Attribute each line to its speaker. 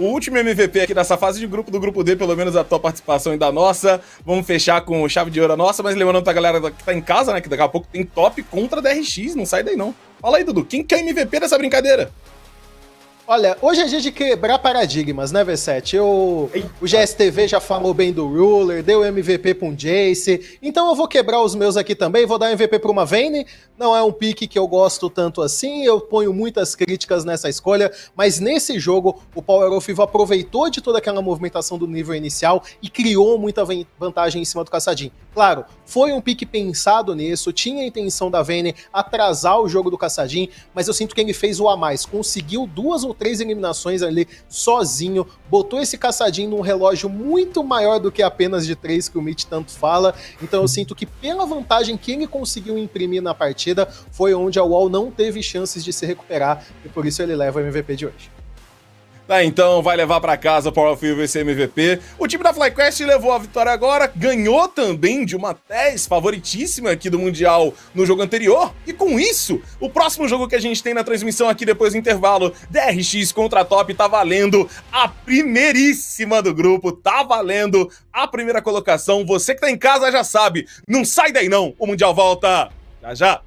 Speaker 1: o último MVP aqui dessa fase de grupo, do grupo D, pelo menos a tua participação e da nossa. Vamos fechar com chave de ouro a nossa, mas lembrando pra galera que tá em casa, né, que daqui a pouco tem top contra DRX, não sai daí não. Fala aí, Dudu, quem quer é MVP dessa brincadeira?
Speaker 2: Olha, hoje é dia de quebrar paradigmas, né, V7? Eu, o GSTV já falou bem do Ruler, deu MVP pra um Jace, então eu vou quebrar os meus aqui também, vou dar MVP pra uma Vayne, não é um pique que eu gosto tanto assim, eu ponho muitas críticas nessa escolha, mas nesse jogo o Power of Evil aproveitou de toda aquela movimentação do nível inicial e criou muita vantagem em cima do Caçadinho. Claro, foi um pique pensado nisso, tinha a intenção da Vayne atrasar o jogo do Caçadinho, mas eu sinto que ele fez o a mais, conseguiu duas ou três eliminações ali sozinho, botou esse caçadinho num relógio muito maior do que apenas de três que o Mitch tanto fala. Então eu uhum. sinto que pela vantagem que ele conseguiu imprimir na partida, foi onde a Wall não teve chances de se recuperar e por isso ele leva o MVP de hoje.
Speaker 1: Tá, então vai levar para casa o Power of MVP. O time da FlyQuest levou a vitória agora, ganhou também de uma TES favoritíssima aqui do Mundial no jogo anterior. E com isso, o próximo jogo que a gente tem na transmissão aqui depois do intervalo, DRX contra a Top, tá valendo a primeiríssima do grupo, tá valendo a primeira colocação. Você que tá em casa já sabe, não sai daí não, o Mundial volta já já.